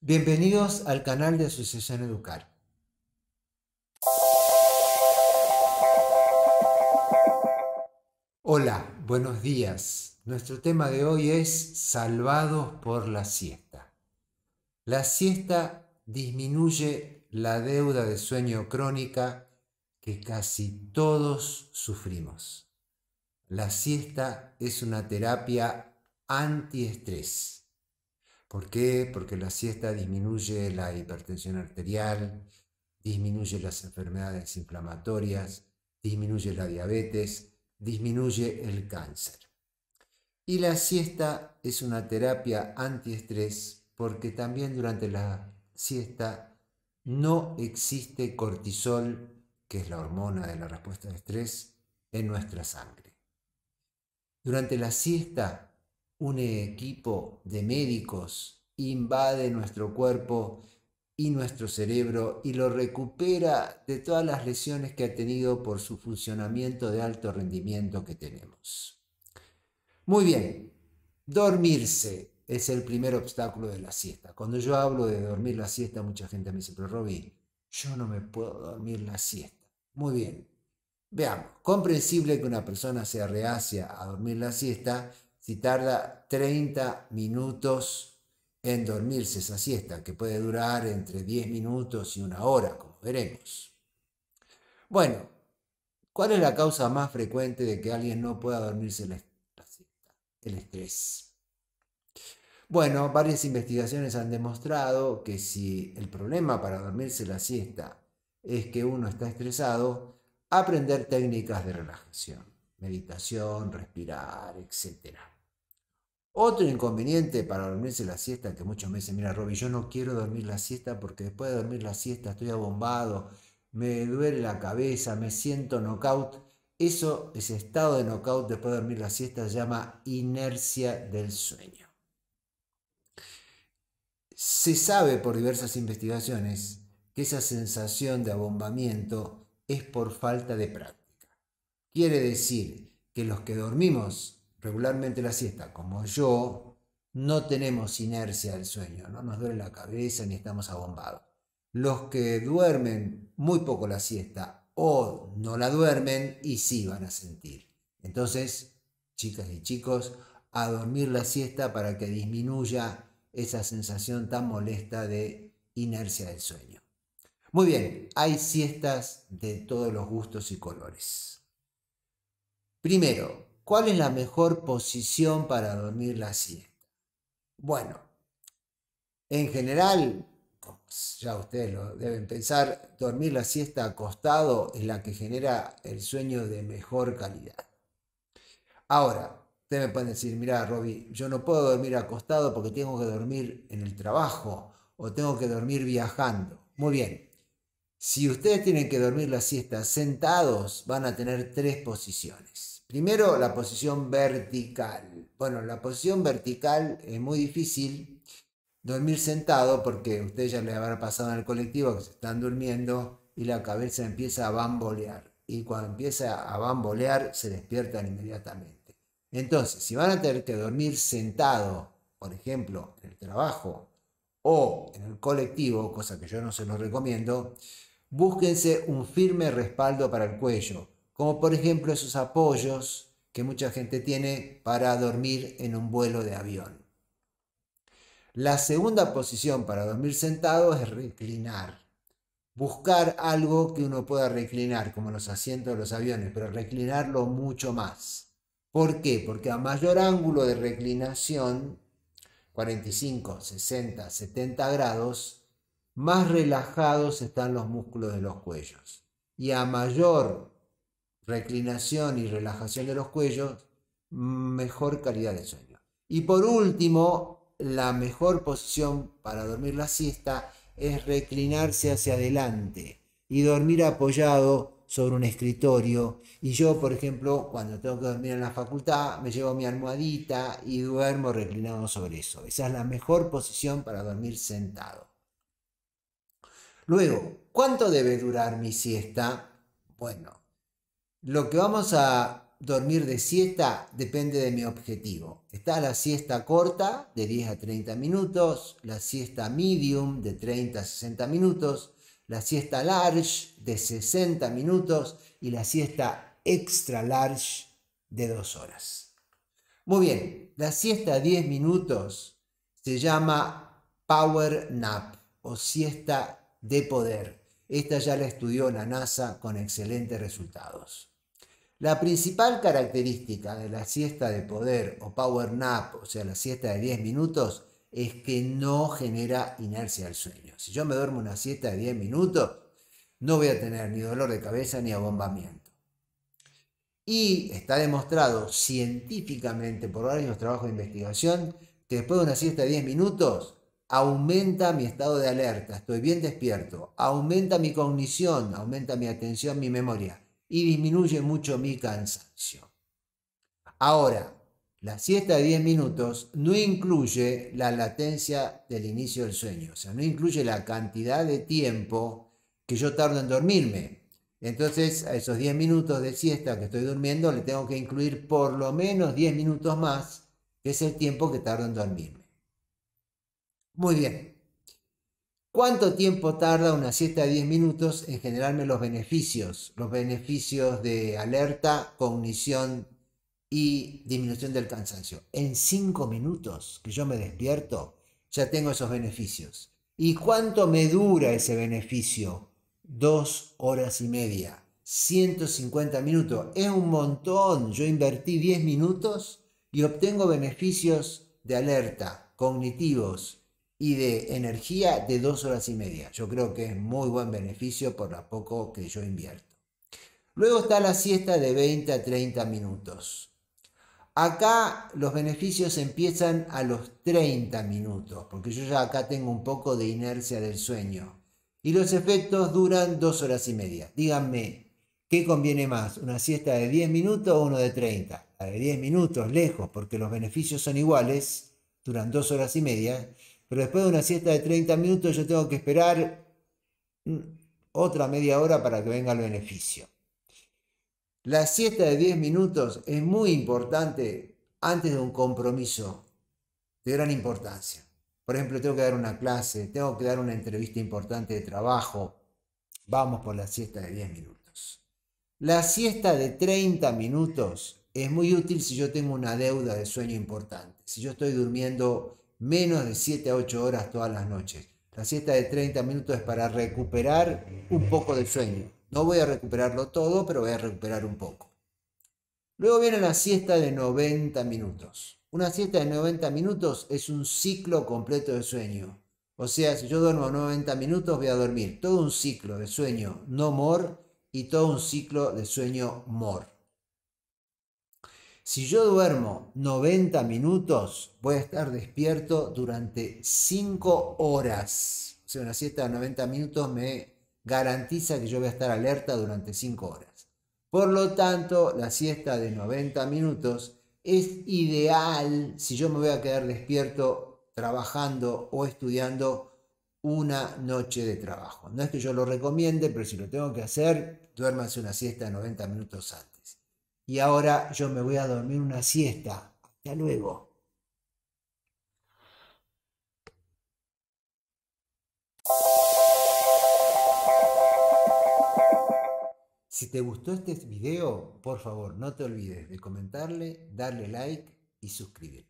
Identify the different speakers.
Speaker 1: Bienvenidos al canal de Asociación Educar. Hola, buenos días. Nuestro tema de hoy es Salvados por la siesta. La siesta disminuye la deuda de sueño crónica que casi todos sufrimos. La siesta es una terapia antiestrés ¿Por qué? Porque la siesta disminuye la hipertensión arterial, disminuye las enfermedades inflamatorias, disminuye la diabetes, disminuye el cáncer. Y la siesta es una terapia antiestrés porque también durante la siesta no existe cortisol, que es la hormona de la respuesta de estrés, en nuestra sangre. Durante la siesta un equipo de médicos invade nuestro cuerpo y nuestro cerebro y lo recupera de todas las lesiones que ha tenido por su funcionamiento de alto rendimiento que tenemos. Muy bien, dormirse es el primer obstáculo de la siesta. Cuando yo hablo de dormir la siesta, mucha gente me dice, pero Robin, yo no me puedo dormir la siesta. Muy bien, veamos, comprensible que una persona sea reacia a dormir la siesta, si tarda 30 minutos en dormirse esa siesta, que puede durar entre 10 minutos y una hora, como veremos. Bueno, ¿cuál es la causa más frecuente de que alguien no pueda dormirse la siesta? El estrés. Bueno, varias investigaciones han demostrado que si el problema para dormirse la siesta es que uno está estresado, aprender técnicas de relajación, meditación, respirar, etcétera. Otro inconveniente para dormirse la siesta, que muchos me dicen, mira Robbie, yo no quiero dormir la siesta porque después de dormir la siesta estoy abombado, me duele la cabeza, me siento knockout. Eso, ese estado de knockout después de dormir la siesta, se llama inercia del sueño. Se sabe por diversas investigaciones que esa sensación de abombamiento es por falta de práctica. Quiere decir que los que dormimos regularmente la siesta, como yo, no tenemos inercia del sueño, no nos duele la cabeza ni estamos abombados. Los que duermen muy poco la siesta o no la duermen y sí van a sentir. Entonces, chicas y chicos, a dormir la siesta para que disminuya esa sensación tan molesta de inercia del sueño. Muy bien, hay siestas de todos los gustos y colores. Primero, ¿Cuál es la mejor posición para dormir la siesta? Bueno, en general, ya ustedes lo deben pensar, dormir la siesta acostado es la que genera el sueño de mejor calidad. Ahora, ustedes me pueden decir, mira, Robbie, yo no puedo dormir acostado porque tengo que dormir en el trabajo o tengo que dormir viajando. Muy bien, si ustedes tienen que dormir la siesta sentados, van a tener tres posiciones. Primero, la posición vertical. Bueno, la posición vertical es muy difícil dormir sentado porque ustedes ya les habrá pasado en el colectivo que se están durmiendo y la cabeza empieza a bambolear. Y cuando empieza a bambolear, se despiertan inmediatamente. Entonces, si van a tener que dormir sentado, por ejemplo, en el trabajo o en el colectivo, cosa que yo no se los recomiendo, búsquense un firme respaldo para el cuello, como por ejemplo esos apoyos que mucha gente tiene para dormir en un vuelo de avión. La segunda posición para dormir sentado es reclinar. Buscar algo que uno pueda reclinar, como los asientos de los aviones, pero reclinarlo mucho más. ¿Por qué? Porque a mayor ángulo de reclinación, 45, 60, 70 grados, más relajados están los músculos de los cuellos. Y a mayor reclinación y relajación de los cuellos, mejor calidad de sueño. Y por último, la mejor posición para dormir la siesta es reclinarse hacia adelante y dormir apoyado sobre un escritorio. Y yo, por ejemplo, cuando tengo que dormir en la facultad, me llevo mi almohadita y duermo reclinado sobre eso. Esa es la mejor posición para dormir sentado. Luego, ¿cuánto debe durar mi siesta? Bueno, lo que vamos a dormir de siesta depende de mi objetivo. Está la siesta corta de 10 a 30 minutos, la siesta medium de 30 a 60 minutos, la siesta large de 60 minutos y la siesta extra large de 2 horas. Muy bien, la siesta a 10 minutos se llama power nap o siesta de poder. Esta ya la estudió la NASA con excelentes resultados. La principal característica de la siesta de poder o power nap, o sea, la siesta de 10 minutos, es que no genera inercia al sueño. Si yo me duermo una siesta de 10 minutos, no voy a tener ni dolor de cabeza ni abombamiento. Y está demostrado científicamente por varios trabajos de investigación que después de una siesta de 10 minutos, aumenta mi estado de alerta, estoy bien despierto, aumenta mi cognición, aumenta mi atención, mi memoria y disminuye mucho mi cansancio. Ahora, la siesta de 10 minutos no incluye la latencia del inicio del sueño, o sea, no incluye la cantidad de tiempo que yo tardo en dormirme. Entonces, a esos 10 minutos de siesta que estoy durmiendo, le tengo que incluir por lo menos 10 minutos más, que es el tiempo que tardo en dormir. Muy bien. ¿Cuánto tiempo tarda una siesta de 10 minutos en generarme los beneficios? Los beneficios de alerta, cognición y disminución del cansancio. En 5 minutos que yo me despierto, ya tengo esos beneficios. ¿Y cuánto me dura ese beneficio? Dos horas y media, 150 minutos. Es un montón. Yo invertí 10 minutos y obtengo beneficios de alerta, cognitivos, y de energía de dos horas y media. Yo creo que es muy buen beneficio por lo poco que yo invierto. Luego está la siesta de 20 a 30 minutos. Acá los beneficios empiezan a los 30 minutos, porque yo ya acá tengo un poco de inercia del sueño. Y los efectos duran dos horas y media. Díganme, ¿qué conviene más? ¿Una siesta de 10 minutos o uno de 30? La de 10 minutos, lejos, porque los beneficios son iguales, duran dos horas y media pero después de una siesta de 30 minutos yo tengo que esperar mm, otra media hora para que venga el beneficio. La siesta de 10 minutos es muy importante antes de un compromiso de gran importancia. Por ejemplo, tengo que dar una clase, tengo que dar una entrevista importante de trabajo. Vamos por la siesta de 10 minutos. La siesta de 30 minutos es muy útil si yo tengo una deuda de sueño importante. Si yo estoy durmiendo menos de 7 a 8 horas todas las noches. La siesta de 30 minutos es para recuperar un poco de sueño. No voy a recuperarlo todo, pero voy a recuperar un poco. Luego viene la siesta de 90 minutos. Una siesta de 90 minutos es un ciclo completo de sueño. O sea, si yo duermo 90 minutos, voy a dormir todo un ciclo de sueño no mor y todo un ciclo de sueño mor. Si yo duermo 90 minutos, voy a estar despierto durante 5 horas. O sea, una siesta de 90 minutos me garantiza que yo voy a estar alerta durante 5 horas. Por lo tanto, la siesta de 90 minutos es ideal si yo me voy a quedar despierto trabajando o estudiando una noche de trabajo. No es que yo lo recomiende, pero si lo tengo que hacer, duérmase una siesta de 90 minutos antes y ahora yo me voy a dormir una siesta. Hasta luego. Si te gustó este video, por favor no te olvides de comentarle, darle like y suscribirte.